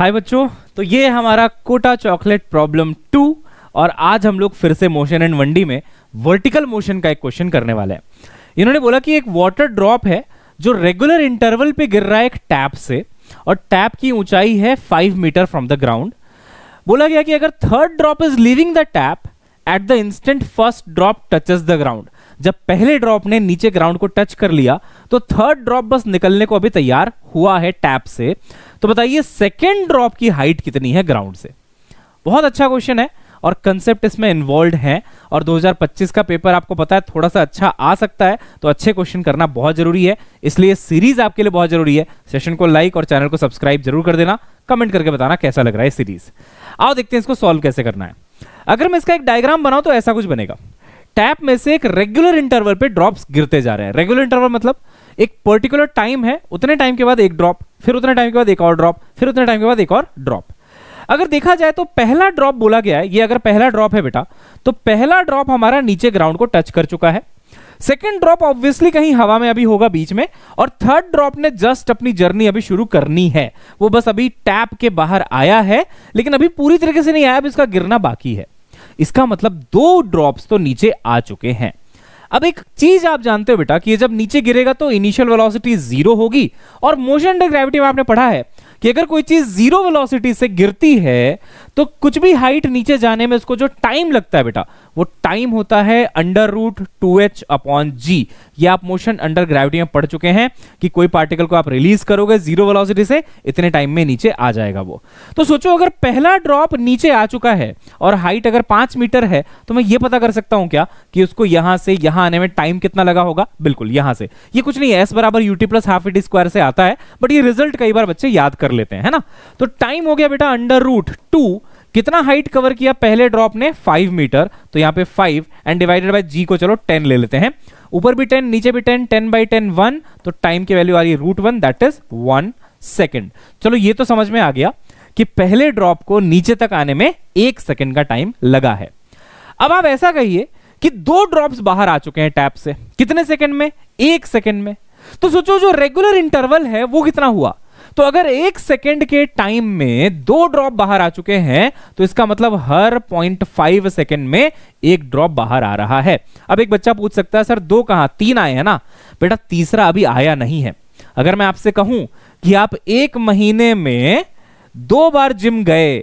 हाय बच्चों तो ये हमारा कोटा चॉकलेट प्रॉब्लम टू और आज हम लोग फिर से मोशन एंड वनडी में वर्टिकल मोशन का एक क्वेश्चन करने वाले हैं इन्होंने बोला कि एक वाटर ड्रॉप है जो रेगुलर इंटरवल पे गिर रहा है एक टैप से और टैप की ऊंचाई है five metre from the ground बोला गया कि अगर third drop is leaving the tap at the instant first drop touches the ground जब पहले ड्रॉप ने नीचे ग्राउंड को टच कर लिया तो थर्ड ड्रॉप बस निकलने को अभी तैयार हुआ है टैप से तो बताइए सेकेंड ड्रॉप की हाइट कितनी है ग्राउंड से बहुत अच्छा क्वेश्चन है और कंसेप्ट इसमें इन्वॉल्व है और 2025 का पेपर आपको पता है थोड़ा सा अच्छा आ सकता है तो अच्छे क्वेश्चन करना बहुत जरूरी है इसलिए सीरीज आपके लिए बहुत जरूरी है सेशन को लाइक और चैनल को सब्सक्राइब जरूर कर देना कमेंट करके बताना कैसा लग रहा है सीरीज आओ देखते हैं इसको सॉल्व कैसे करना है अगर मैं इसका एक डायग्राम बनाऊ तो ऐसा कुछ बनेगा टैप में से एक रेगुलर इंटरवल पे ड्रॉप्स गिरते जा रहे हैं रेगुलर इंटरवल मतलब एक पर्टिकुलर टाइम है उतने टाइम के बाद एक ड्रॉप फिर उतने टाइम के बाद एक और ड्रॉप फिर उतने टाइम के बाद एक और ड्रॉप अगर देखा जाए तो पहला ड्रॉप बोला गया है ये अगर पहला ड्रॉप है बेटा तो पहला ड्रॉप हमारा नीचे ग्राउंड को टच कर चुका है सेकेंड ड्रॉप ऑब्वियसली कहीं हवा में अभी होगा बीच में और थर्ड ड्रॉप ने जस्ट अपनी जर्नी अभी शुरू करनी है वो बस अभी टैप के बाहर आया है लेकिन अभी पूरी तरीके से नहीं आया अब इसका गिरना बाकी है इसका मतलब दो ड्रॉप्स तो नीचे आ चुके हैं अब एक चीज आप जानते हो बेटा कि ये जब नीचे गिरेगा तो इनिशियल वेलोसिटी जीरो होगी और मोशन अंडर ग्रेविटी में आपने पढ़ा है कि अगर कोई चीज जीरो वेलोसिटी से गिरती है तो कुछ भी हाइट नीचे जाने में उसको जो टाइम लगता है बेटा वो टाइम होता है under root two h upon g ये आप मोशन अंडर ग्रेविटी में पढ़ चुके हैं कि कोई पार्टिकल को आप रिलीज करोगे जीरो वेलोसिटी से इतने टाइम में नीचे आ जाएगा वो तो सोचो अगर पहला ड्रॉप नीचे आ चुका है और हाइट अगर पांच मीटर है तो मैं ये पता कर सकता हूं क्या कि उसको यहां से यहां आने में टाइम कितना लगा होगा बिल्कुल यहां से ये कुछ नहीं एस बराबर u t plus half a t square से आता है बट ये रिजल्ट कई बार बच्चे याद कर लेते हैं है ना तो टाइम हो गया बेटा अंडर रूट टू कितना हाइट कवर किया पहले ड्रॉप ने फाइव मीटर तो यहां पे five and divided by g को चलो टेन ले लेते हैं ऊपर भी टेन नीचे भी ten ten by ten one तो टाइम की वैल्यू आ रही है root one that is one second चलो ये तो समझ में आ गया कि पहले ड्रॉप को नीचे तक आने में एक सेकेंड का टाइम लगा है अब आप ऐसा कहिए कि दो ड्रॉप्स बाहर आ चुके हैं टैप से कितने सेकेंड में एक सेकेंड में तो सोचो जो रेगुलर इंटरवल है वो कितना हुआ तो अगर एक सेकेंड के टाइम में दो ड्रॉप बाहर आ चुके हैं तो इसका मतलब हर पॉइंट फाइव सेकेंड में एक ड्रॉप बाहर आ रहा है अब एक बच्चा पूछ सकता है सर दो कहां तीन आए हैं ना बेटा तीसरा अभी आया नहीं है अगर मैं आपसे कहूं कि आप एक महीने में दो बार जिम गए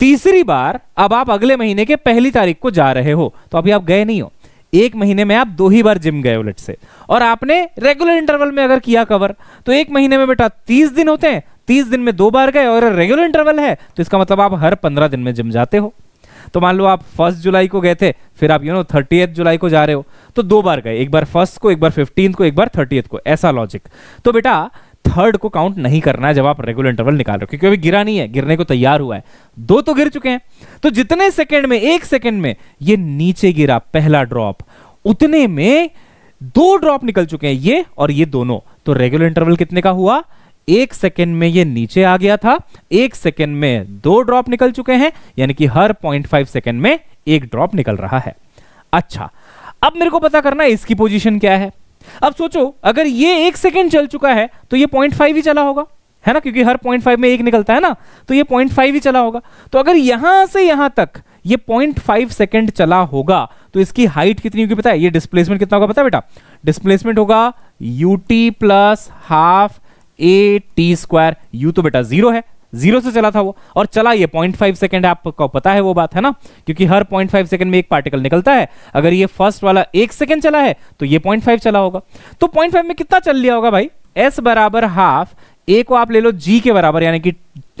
तीसरी बार अब आप अगले महीने के पहली तारीख को जा रहे हो तो अभी आप गए नहीं हो एक महीने में आप दो ही बार जिम गए उलट से और आपने रेगुलर इंटरवल में अगर किया कवर तो एक महीने में बेटा तीस दिन होते हैं तीस दिन में दो बार गए और रेगुलर इंटरवल है तो इसका मतलब आप हर पंद्रह दिन में जिम जाते हो तो मान लो आप फर्स्ट जुलाई को गए थे फिर आप यू नो थर्टी जुलाई को जा रहे हो तो दो बार गए एक बार फर्स्ट को एक बार फिफ्टीन को एक बार थर्टी को ऐसा लॉजिक तो बेटा थर्ड को काउंट नहीं करना है जब आप रेगुलर इंटरवल निकाल रहे हो क्योंकि अभी गिरा नहीं है गिरने को तैयार हुआ है दो तो गिर चुके हैं तो जितने सेकंड में एक सेकेंड में ये नीचे गिरा पहला ड्रॉप उतने में दो ड्रॉप निकल चुके हैं ये और ये दोनों तो रेगुलर इंटरवल कितने का हुआ एक सेकेंड में ये नीचे आ गया था एक सेकेंड में दो ड्रॉप निकल चुके हैं यानी कि हर पॉइंट फाइव सेकेंड में एक ड्रॉप निकल रहा है अच्छा अब मेरे को पता करना है इसकी पोजीशन क्या है अब सोचो अगर ये एक सेकेंड चल चुका है तो ये पॉइंट फाइव ही चला होगा है ना क्योंकि हर पॉइंट फाइव में एक निकलता है ना तो ये पॉइंट फाइव ही चला होगा तो अगर यहां से यहां तक ये पॉइंट फाइव सेकेंड चला होगा तो इसकी हाइट कितनी होगी पता है ये डिस्प्लेसमेंट कितना होगा पता है बेटा डिस्प्लेसमेंट होगा u t plus half a t square u तो बेटा जीरो है जीरो से चला था वो और चला ये पॉइंट फाइव सेकेंड आपको पता है वो बात है ना क्योंकि हर पॉइंट फाइव सेकेंड में एक पार्टिकल निकलता है अगर ये फर्स्ट वाला एक सेकेंड चला है तो ये पॉइंट फाइव चला होगा तो पॉइंट फाइव में कितना चल लिया होगा भाई एस बराबर हाफ ए को आप ले लो जी के बराबर यानी कि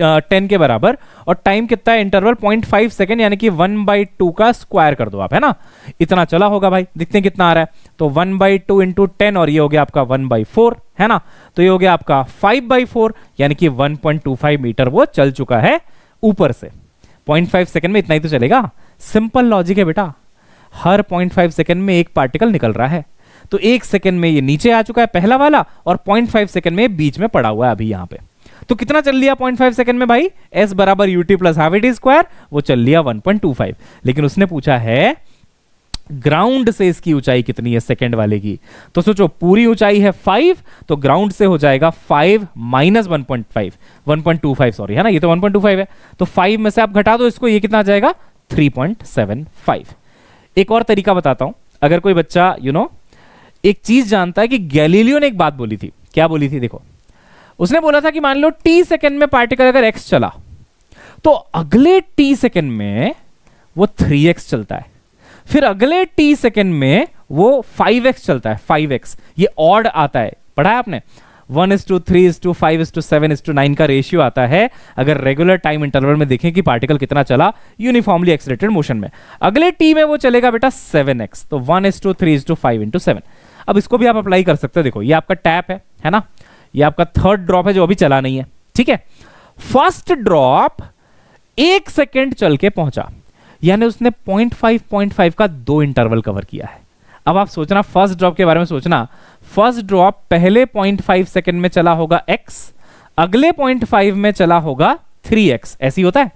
टेन के बराबर और टाइम कितना है इंटरवल पॉइंट फाइव सेकेंड यानी कि वन बाई टू का स्क्वायर कर दो आप है ना इतना चला होगा भाई देखते हैं कितना आ रहा है तो one by two into ten और ये हो गया आपका वन बाई फोर है ना तो ये हो गया आपका फाइव बाई फोर यानी कि one point two five metre वो चल चुका है ऊपर से पॉइंट फाइव सेकेंड में इतना ही तो चलेगा सिंपल लॉजिक है बेटा हर पॉइंट फाइव सेकेंड में एक पार्टिकल निकल रहा है तो एक सेकेंड में ये नीचे आ चुका है पहला वाला और पॉइंट फाइव सेकेंड में बीच में पड़ा हुआ है अभी यहां पे तो कितना चल लिया पॉइंट फाइव सेकेंड में भाई एस बराबर u t plus half at square वो चल लिया वन पॉइंट टू फाइव लेकिन उसने पूछा है ग्राउंड से इसकी ऊंचाई कितनी है सेकंड वाले की तो सोचो पूरी ऊंचाई है फाइव तो ग्राउंड से हो जाएगा five minus one point five one point two five sorry है ना ये तो वन पॉइंट टू फाइव है तो फाइव में से आप घटा दो इसको ये कितना आ जाएगा थ्री पॉइंट सेवन फाइव एक और तरीका बताता हूं अगर कोई बच्चा यू you नो know, एक चीज जानता है कि गैलीलियो ने एक बात बोली थी क्या बोली थी देखो उसने बोला था कि मान लो टी सेकेंड में पार्टिकल अगर एक्स चला तो अगले टी सेकेंड में वो थ्री एक्स चलता है फिर अगले टी सेकेंड में वो फाइव एक्स चलता है फाइव एक्स ये ऑड आता है पढ़ा है आपने one is to three is to five is to seven is to nine का रेशियो आता है अगर रेगुलर टाइम इंटरवल में देखें कि पार्टिकल कितना चला यूनिफॉर्मली एक्सलेटेड मोशन में अगले टी में वो चलेगा बेटा सेवन एक्स तो one is to three is to five into seven अब इसको भी आप अप्लाई कर सकते हो देखो ये आपका टैप है है ना ये आपका थर्ड ड्रॉप है जो अभी चला नहीं है ठीक है फर्स्ट ड्रॉप एक सेकेंड चल के पहुंचा यानी उसने पॉइंट फाइव पॉइंट फाइव का दो इंटरवल कवर किया है अब आप सोचना फर्स्ट ड्रॉप के बारे में सोचना फर्स्ट ड्रॉप पहले पॉइंट फाइव सेकेंड में चला होगा एक्स अगले पॉइंट फाइव में चला होगा थ्री एक्स ऐसी होता है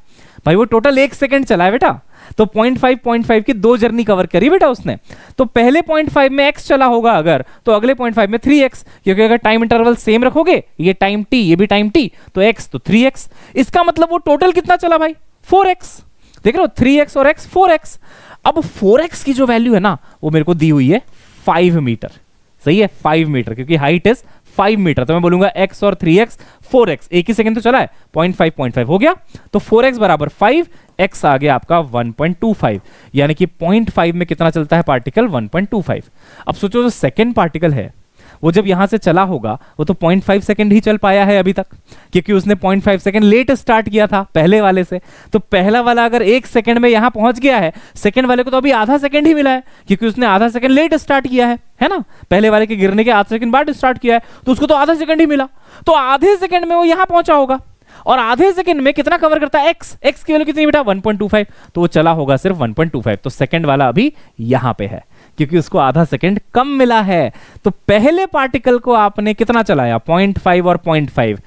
भाई वो टोटल एक सेकंड चला है बेटा तो 0.5 0.5 की दो जर्नी कवर करी बेटा उसने तो पहले 0.5 में एक्स चला होगा अगर तो अगले 0.5 में थ्री एक्स क्योंकि अगर टाइम इंटरवल सेम रखोगे ये टाइम टी ये भी टाइम टी तो एक्स तो थ्री एक्स इसका मतलब वो टोटल कितना चला भाई फोर देख रहे हो थ्री और एक्स फोर अब फोर की जो वैल्यू है ना वो मेरे को दी हुई है फाइव मीटर सही है फाइव मीटर क्योंकि हाइट इज फाइव मीटर तो मैं बोलूंगा एक्स और थ्री एक्स फोर एक्स एक ही सेकंड तो चला है पॉइंट फाइव पॉइंट फाइव हो गया तो फोर एक्स बराबर फाइव एक्स आ गया आपका वन पॉइंट टू फाइव यानी कि पॉइंट फाइव में कितना चलता है particle one point two five अब सोचो जो सेकेंड पार्टिकल है वो जब यहां से चला होगा वो तो पॉइंट फाइव ही चल पाया है अभी तक क्योंकि उसने पॉइंट फाइव लेट स्टार्ट किया था पहले वाले से तो पहला वाला अगर एक सेकंड में यहां पहुंच गया है सेकंड वाले को तो अभी आधा सेकेंड ही मिला है क्योंकि उसने आधा सेकंड लेट स्टार्ट किया है है ना पहले वाले के गिरने के आधा सेकंड बाद स्टार्ट किया है तो उसको तो आधा सेकंड ही मिला तो आधे सेकंड में वो यहां पहुंचा होगा और आधे सेकंड में कितना कवर करता है एक्स एक्स की वैल्यू कितनी बेटा 1.25 तो वो चला होगा सिर्फ 1.25 तो सेकंड वाला अभी यहां पे है क्योंकि उसको आधा सेकेंड कम मिला है तो पहले पार्टिकल को आपने कितना चलाया पॉइंट फाइव और पॉइंट फाइव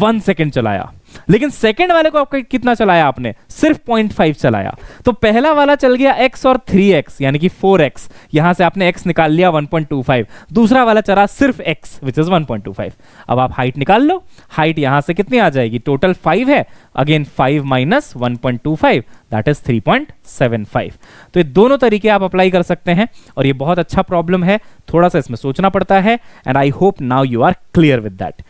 वन सेकेंड चलाया लेकिन सेकेंड वाले को आपका कितना चलाया आपने सिर्फ पॉइंट फाइव चलाया तो पहला वाला चल गया एक्स और थ्री एक्स यानी कि फोर एक्स यहां से आपने एक्स निकाल लिया वन पॉइंट टू फाइव दूसरा वाला चला सिर्फ x which is one point two five अब आप हाइट निकाल लो हाइट यहां से कितनी आ जाएगी टोटल फाइव है again five minus one point two five that is 3.75 तो ये दोनों तरीके आप अप्लाई कर सकते हैं और ये बहुत अच्छा प्रॉब्लम है थोड़ा सा इसमें सोचना पड़ता है and I hope now you are clear with that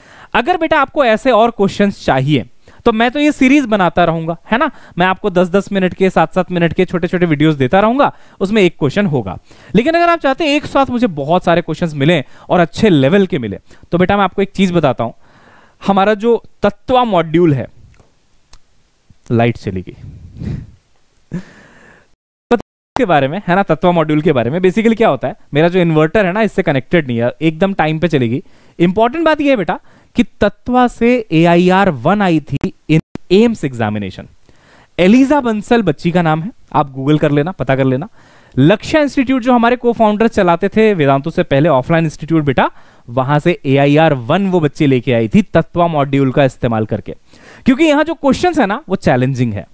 अगर बेटा आपको ऐसे और क्वेश्चन चाहिए तो मैं तो ये सीरीज बनाता रहूंगा है ना मैं आपको 10-10 मिनट के सात सात मिनट के छोटे छोटे वीडियोस देता रहूंगा उसमें एक क्वेश्चन होगा लेकिन अगर आप चाहते हैं एक साथ मुझे बहुत सारे क्वेश्चंस मिले और अच्छे लेवल के मिले तो बेटा मैं आपको एक चीज बताता हूं हमारा जो तत्वा मॉड्यूल है लाइट चली गई के बारे में है ना तत्व मॉड्यूल के बारे में बेसिकली क्या होता है मेरा जो इन्वर्टर है ना इससे कनेक्टेड नहीं है एकदम टाइम पे चलेगी इंपॉर्टेंट बात यह बेटा कि तत्व से ए आई आर वन आई थी in AIIMS examination Eliza Bansal बच्ची का नाम है आप गूगल कर लेना पता कर लेना लक्ष्य इंस्टीट्यूट जो हमारे को फाउंडर चलाते थे वेदांतों से पहले ऑफलाइन इंस्टीट्यूट बेटा वहां से ए आई आर वन वो बच्चे लेके आई थी तत्वा मॉड्यूल का इस्तेमाल करके क्योंकि यहां जो क्वेश्चन है ना वो चैलेंजिंग है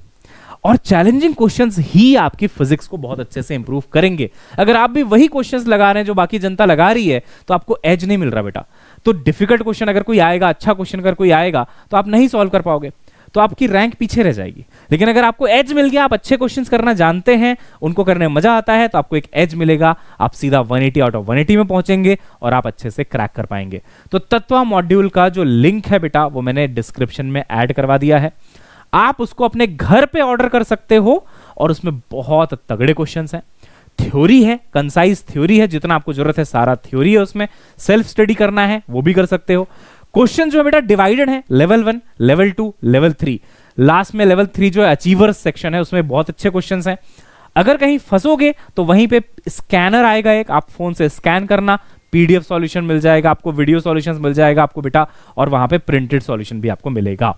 और चैलेंजिंग क्वेश्चंस ही आपकी फिजिक्स को बहुत अच्छे से इंप्रूव करेंगे अगर आप भी वही क्वेश्चंस लगा रहे हैं जो बाकी जनता लगा रही है तो आपको एज नहीं मिल रहा बेटा तो डिफिकल्ट क्वेश्चन अगर कोई आएगा अच्छा क्वेश्चन अगर कोई आएगा तो आप नहीं सॉल्व कर पाओगे तो आपकी रैंक पीछे रह जाएगी लेकिन अगर आपको एज मिल गया आप अच्छे क्वेश्चंस करना जानते हैं उनको करने में मजा आता है तो आपको एक एज मिलेगा आप सीधा 180 आउट ऑफ 180 में पहुंचेंगे और आप अच्छे से क्रैक कर पाएंगे तो तत्वा मॉड्यूल का जो लिंक है बेटा वो मैंने डिस्क्रिप्शन में एड करवा दिया है आप उसको अपने घर पे ऑर्डर कर सकते हो और उसमें बहुत तगड़े क्वेश्चंस हैं थ्योरी है कंसाइज थ्योरी है जितना आपको जरूरत है सारा थ्योरी है उसमें सेल्फ स्टडी करना है वो भी कर सकते हो क्वेश्चन जो है बेटा डिवाइडेड है level one level two level three last में लेवल थ्री जो है अचीवर्स सेक्शन है उसमें बहुत अच्छे क्वेश्चन हैं अगर कहीं फंसोगे तो वहीं पे स्कैनर आएगा एक आप फोन से स्कैन करना पीडीएफ सॉल्यूशन मिल जाएगा आपको वीडियो सॉल्यूशंस मिल जाएगा आपको बेटा और वहां पे प्रिंटेड सॉल्यूशन भी आपको मिलेगा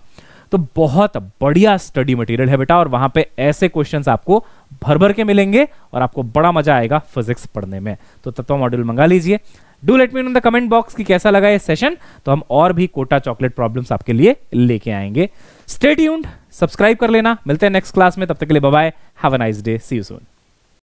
तो बहुत बढ़िया स्टडी मटेरियल है बेटा और वहां पे ऐसे क्वेश्चंस आपको भर भर के मिलेंगे और आपको बड़ा मजा आएगा फिजिक्स पढ़ने में तो तत्व मॉड्यूल मंगा लीजिए do let me in the comment box की कैसा लगा ये सेशन तो हम और भी कोटा चॉकलेट प्रॉब्लम्स आपके लिए लेके आएंगे स्टेट यून सब्सक्राइब कर लेना मिलते हैं नेक्स्ट क्लास में तब तक के लिए bye have a nice day see you soon